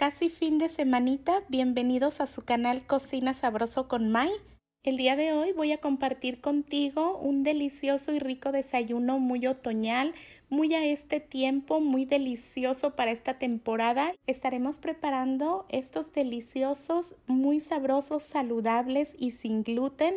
casi fin de semanita, bienvenidos a su canal Cocina Sabroso con Mai. El día de hoy voy a compartir contigo un delicioso y rico desayuno muy otoñal, muy a este tiempo, muy delicioso para esta temporada. Estaremos preparando estos deliciosos, muy sabrosos, saludables y sin gluten,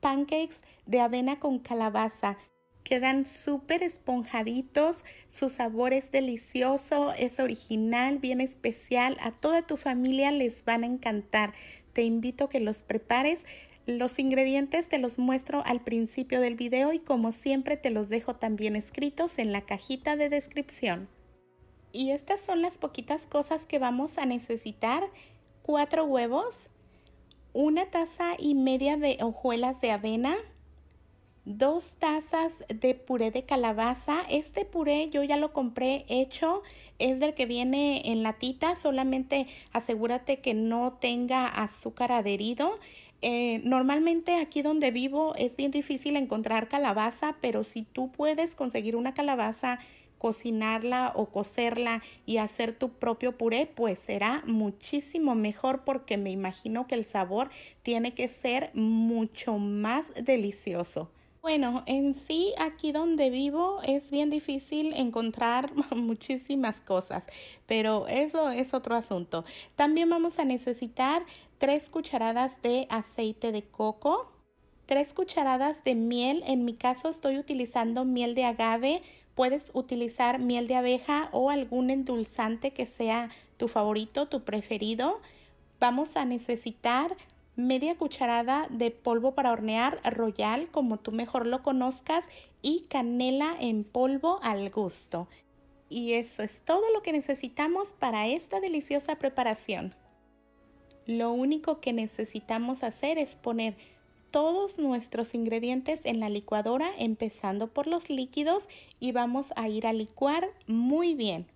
pancakes de avena con calabaza. Quedan súper esponjaditos, su sabor es delicioso, es original, bien especial, a toda tu familia les van a encantar. Te invito a que los prepares. Los ingredientes te los muestro al principio del video y como siempre te los dejo también escritos en la cajita de descripción. Y estas son las poquitas cosas que vamos a necesitar. Cuatro huevos, una taza y media de hojuelas de avena, dos tazas de puré de calabaza. Este puré yo ya lo compré hecho, es del que viene en latita, solamente asegúrate que no tenga azúcar adherido. Eh, normalmente aquí donde vivo es bien difícil encontrar calabaza, pero si tú puedes conseguir una calabaza, cocinarla o cocerla y hacer tu propio puré, pues será muchísimo mejor porque me imagino que el sabor tiene que ser mucho más delicioso. Bueno, en sí aquí donde vivo es bien difícil encontrar muchísimas cosas, pero eso es otro asunto. También vamos a necesitar tres cucharadas de aceite de coco, tres cucharadas de miel, en mi caso estoy utilizando miel de agave, puedes utilizar miel de abeja o algún endulzante que sea tu favorito, tu preferido. Vamos a necesitar media cucharada de polvo para hornear royal como tú mejor lo conozcas y canela en polvo al gusto. Y eso es todo lo que necesitamos para esta deliciosa preparación. Lo único que necesitamos hacer es poner todos nuestros ingredientes en la licuadora empezando por los líquidos y vamos a ir a licuar muy bien.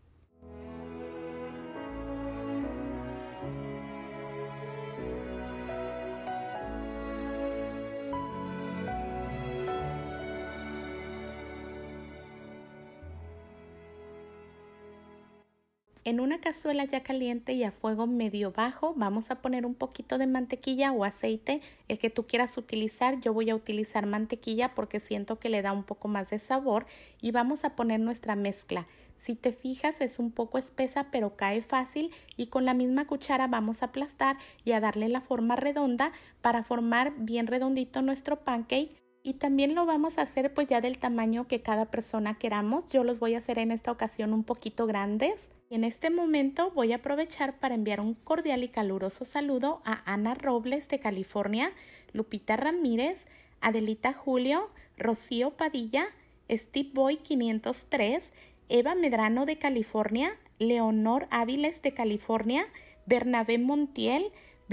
En una cazuela ya caliente y a fuego medio bajo vamos a poner un poquito de mantequilla o aceite, el que tú quieras utilizar. Yo voy a utilizar mantequilla porque siento que le da un poco más de sabor y vamos a poner nuestra mezcla. Si te fijas es un poco espesa pero cae fácil y con la misma cuchara vamos a aplastar y a darle la forma redonda para formar bien redondito nuestro pancake y también lo vamos a hacer pues ya del tamaño que cada persona queramos. Yo los voy a hacer en esta ocasión un poquito grandes. Y en este momento voy a aprovechar para enviar un cordial y caluroso saludo a Ana Robles de California, Lupita Ramírez, Adelita Julio, Rocío Padilla, Steve Boy 503, Eva Medrano de California, Leonor Áviles de California, Bernabé Montiel,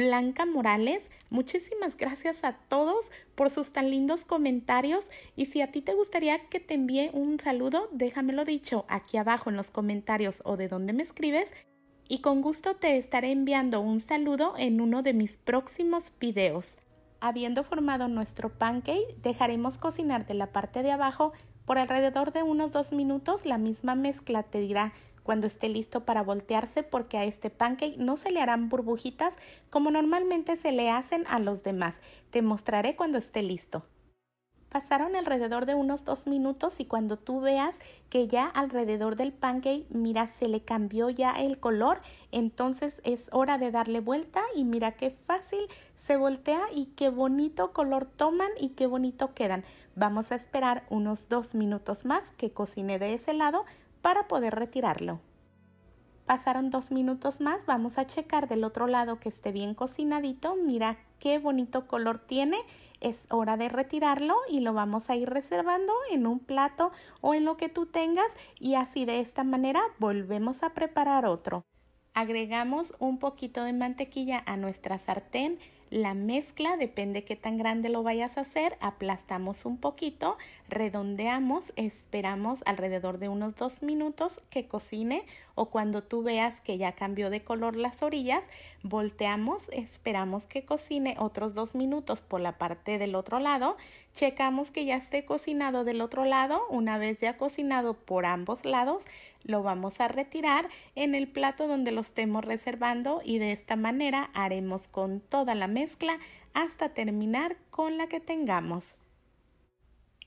Blanca Morales. Muchísimas gracias a todos por sus tan lindos comentarios y si a ti te gustaría que te envíe un saludo, déjamelo dicho aquí abajo en los comentarios o de donde me escribes y con gusto te estaré enviando un saludo en uno de mis próximos videos. Habiendo formado nuestro pancake, dejaremos cocinar de la parte de abajo por alrededor de unos dos minutos la misma mezcla te dirá cuando esté listo para voltearse porque a este pancake no se le harán burbujitas como normalmente se le hacen a los demás. Te mostraré cuando esté listo. Pasaron alrededor de unos dos minutos y cuando tú veas que ya alrededor del pancake, mira, se le cambió ya el color, entonces es hora de darle vuelta y mira qué fácil se voltea y qué bonito color toman y qué bonito quedan. Vamos a esperar unos dos minutos más que cocine de ese lado para poder retirarlo. Pasaron dos minutos más, vamos a checar del otro lado que esté bien cocinadito. Mira qué bonito color tiene. Es hora de retirarlo y lo vamos a ir reservando en un plato o en lo que tú tengas y así de esta manera volvemos a preparar otro. Agregamos un poquito de mantequilla a nuestra sartén la mezcla depende qué tan grande lo vayas a hacer, aplastamos un poquito, redondeamos, esperamos alrededor de unos dos minutos que cocine o cuando tú veas que ya cambió de color las orillas, volteamos, esperamos que cocine otros dos minutos por la parte del otro lado, checamos que ya esté cocinado del otro lado, una vez ya cocinado por ambos lados, lo vamos a retirar en el plato donde lo estemos reservando y de esta manera haremos con toda la mezcla hasta terminar con la que tengamos.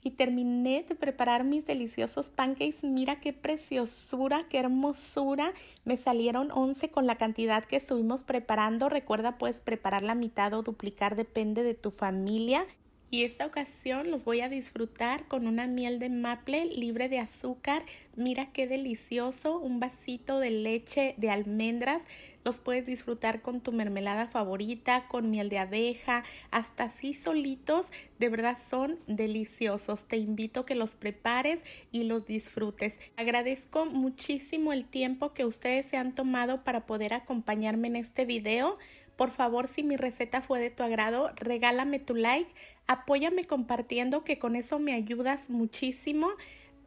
Y terminé de preparar mis deliciosos pancakes. Mira qué preciosura, qué hermosura. Me salieron 11 con la cantidad que estuvimos preparando. Recuerda, puedes preparar la mitad o duplicar, depende de tu familia y esta ocasión los voy a disfrutar con una miel de maple libre de azúcar. Mira qué delicioso, un vasito de leche de almendras. Los puedes disfrutar con tu mermelada favorita, con miel de abeja, hasta así solitos. De verdad son deliciosos. Te invito a que los prepares y los disfrutes. Agradezco muchísimo el tiempo que ustedes se han tomado para poder acompañarme en este video. Por favor, si mi receta fue de tu agrado, regálame tu like, apóyame compartiendo que con eso me ayudas muchísimo.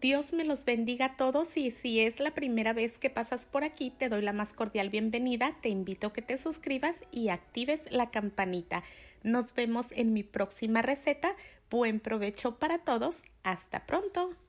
Dios me los bendiga a todos y si es la primera vez que pasas por aquí, te doy la más cordial bienvenida, te invito a que te suscribas y actives la campanita. Nos vemos en mi próxima receta. Buen provecho para todos. Hasta pronto.